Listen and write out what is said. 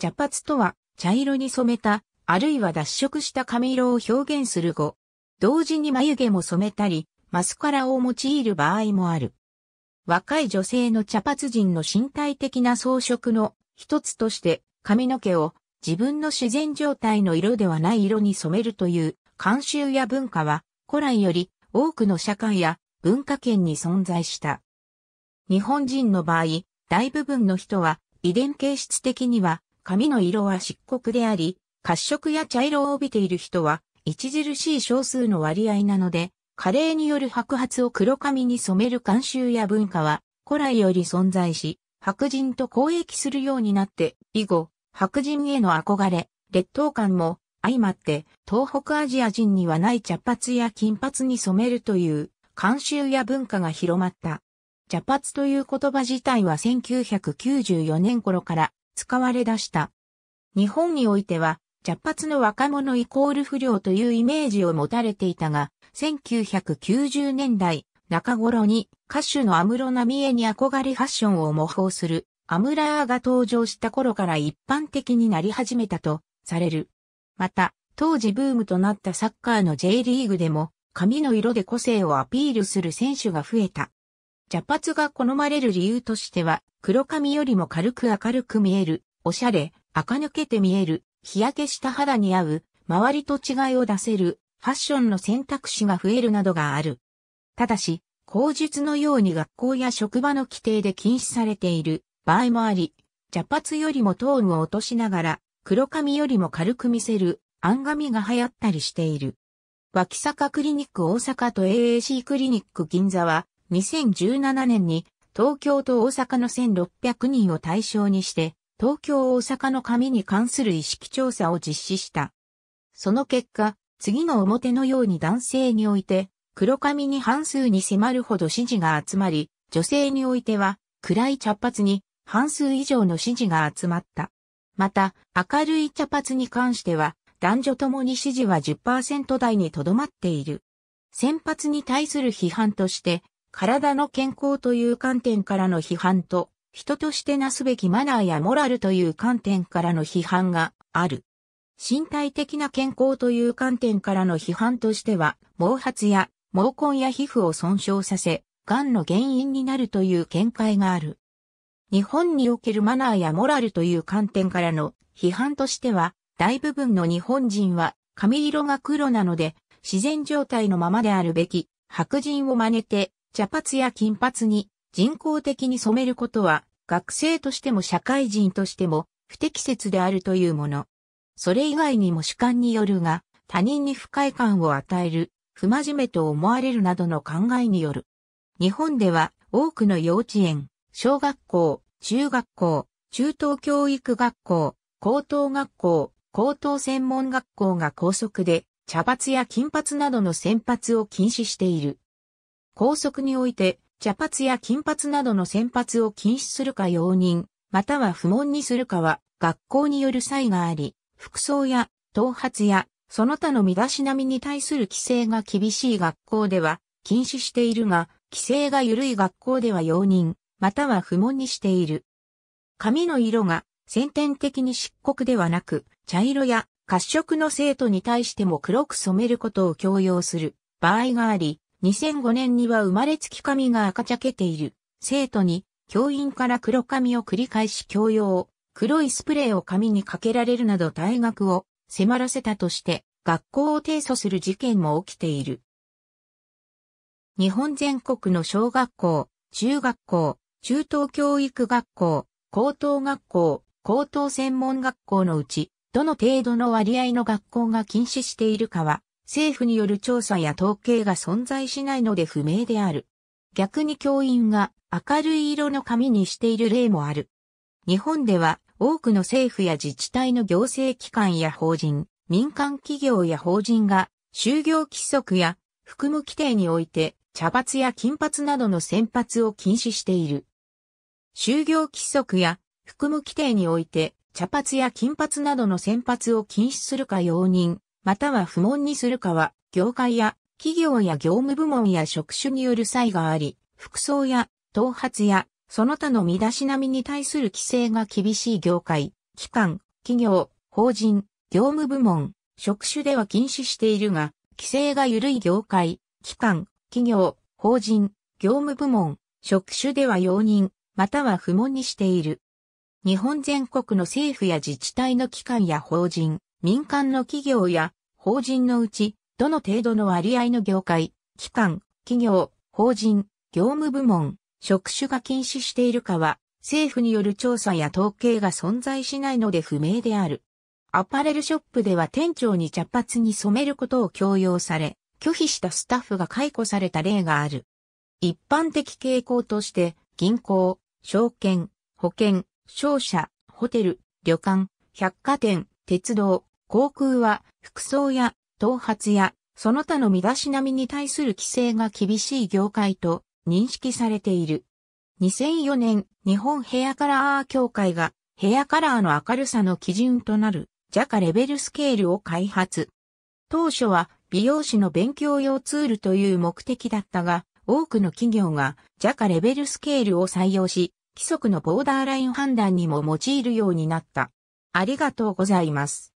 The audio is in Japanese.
茶髪とは、茶色に染めた、あるいは脱色した髪色を表現する語。同時に眉毛も染めたり、マスカラを用いる場合もある。若い女性の茶髪人の身体的な装飾の一つとして髪の毛を自分の自然状態の色ではない色に染めるという慣習や文化は古来より多くの社会や文化圏に存在した。日本人の場合、大部分の人は遺伝形質的には髪の色は漆黒であり、褐色や茶色を帯びている人は、著しい少数の割合なので、加齢による白髪を黒髪に染める慣習や文化は、古来より存在し、白人と交易するようになって、以後、白人への憧れ、劣等感も、相まって、東北アジア人にはない茶髪や金髪に染めるという、慣習や文化が広まった。茶髪という言葉自体は1994年頃から使われ出した。日本においては、茶髪の若者イコール不良というイメージを持たれていたが、1990年代中頃に歌手のアムロナミエに憧れファッションを模倣するアムラーが登場した頃から一般的になり始めたとされる。また、当時ブームとなったサッカーの J リーグでも、髪の色で個性をアピールする選手が増えた。茶髪が好まれる理由としては、黒髪よりも軽く明るく見える、おしゃれ、垢抜けて見える、日焼けした肌に合う、周りと違いを出せる、ファッションの選択肢が増えるなどがある。ただし、口述のように学校や職場の規定で禁止されている場合もあり、茶髪よりもトーンを落としながら、黒髪よりも軽く見せる、暗髪が流行ったりしている。脇坂クリニック大阪と AAC クリニック銀座は、2017年に東京と大阪の1600人を対象にして、東京大阪の紙に関する意識調査を実施した。その結果、次の表のように男性において、黒髪に半数に迫るほど支持が集まり、女性においては、暗い茶髪に半数以上の支持が集まった。また、明るい茶髪に関しては、男女ともに支持は10%台にとどまっている。先発に対する批判として、体の健康という観点からの批判と、人としてなすべきマナーやモラルという観点からの批判がある。身体的な健康という観点からの批判としては、毛髪や毛根や皮膚を損傷させ、癌の原因になるという見解がある。日本におけるマナーやモラルという観点からの批判としては、大部分の日本人は髪色が黒なので、自然状態のままであるべき白人を真似て茶髪や金髪に人工的に染めることは学生としても社会人としても不適切であるというもの。それ以外にも主観によるが他人に不快感を与える、不真面目と思われるなどの考えによる。日本では多くの幼稚園、小学校、中学校、中等教育学校、高等学校、高等専門学校が高速で茶髪や金髪などの先髪を禁止している。高速において、茶髪や金髪などの先発を禁止するか容認、または不問にするかは、学校による差異があり、服装や、頭髪や、その他の身だしなみに対する規制が厳しい学校では、禁止しているが、規制が緩い学校では容認、または不問にしている。髪の色が先天的に漆黒ではなく、茶色や褐色の生徒に対しても黒く染めることを強要する場合があり、2005年には生まれつき髪が赤茶けている生徒に教員から黒髪を繰り返し強要、黒いスプレーを髪にかけられるなど退学を迫らせたとして学校を提訴する事件も起きている。日本全国の小学校、中学校、中等教育学校、高等学校、高等専門学校のうち、どの程度の割合の学校が禁止しているかは政府による調査や統計が存在しないので不明である。逆に教員が明るい色の紙にしている例もある。日本では多くの政府や自治体の行政機関や法人、民間企業や法人が就業規則や服務規定において茶髪や金髪などの先髪を禁止している。就業規則や服務規定において茶髪や金髪などの先髪を禁止するか容認または不問にするかは、業界や企業や業務部門や職種による差異があり、服装や頭髪やその他の身だしなみに対する規制が厳しい業界、機関、企業、法人、業務部門、職種では禁止しているが、規制が緩い業界、機関、企業、法人、業務部門、職種では容認、または不問にしている。日本全国の政府や自治体の機関や法人、民間の企業や法人のうち、どの程度の割合の業界、機関、企業、法人、業務部門、職種が禁止しているかは、政府による調査や統計が存在しないので不明である。アパレルショップでは店長に茶髪に染めることを強要され、拒否したスタッフが解雇された例がある。一般的傾向として、銀行、証券、保険、商社、ホテル、旅館、百貨店、鉄道、航空は服装や頭髪やその他の身だしなみに対する規制が厳しい業界と認識されている。2004年、日本ヘアカラー協会がヘアカラーの明るさの基準となる JACA レベルスケールを開発。当初は美容師の勉強用ツールという目的だったが、多くの企業が JACA レベルスケールを採用し、規則のボーダーライン判断にも用いるようになった。ありがとうございます。